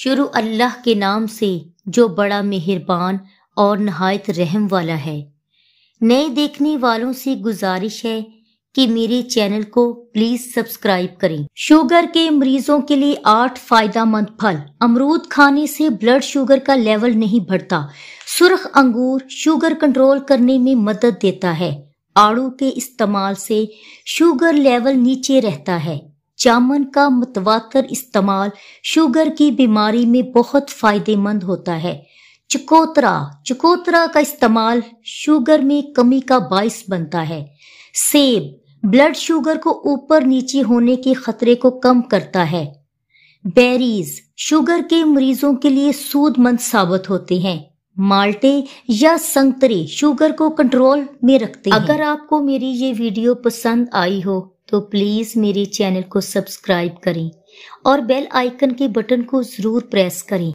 शुरू अल्लाह के नाम से जो बड़ा मेहरबान और नहायत रहम वाला है नए देखने वालों से गुजारिश है कि मेरे चैनल को प्लीज सब्सक्राइब करें शुगर के मरीजों के लिए आठ फायदा मंद फल अमरूद खाने से ब्लड शुगर का लेवल नहीं बढ़ता सुर्ख अंगूर शुगर कंट्रोल करने में मदद देता है आड़ू के इस्तेमाल से शुगर लेवल नीचे रहता है जामन का मुतवातर इस्तेमाल शुगर की बीमारी में बहुत फायदेमंद होता है चकोतरा चकोतरा का इस्तेमाल शुगर में कमी का बायस बनता है सेब ब्लड शुगर को ऊपर नीचे होने के खतरे को कम करता है बेरीज शुगर के मरीजों के लिए सूदमंद साबित होते हैं माल्टे या संतरे शुगर को कंट्रोल में रखते हैं अगर आपको मेरी ये वीडियो पसंद आई हो तो प्लीज़ मेरे चैनल को सब्सक्राइब करें और बेल आइकन के बटन को ज़रूर प्रेस करें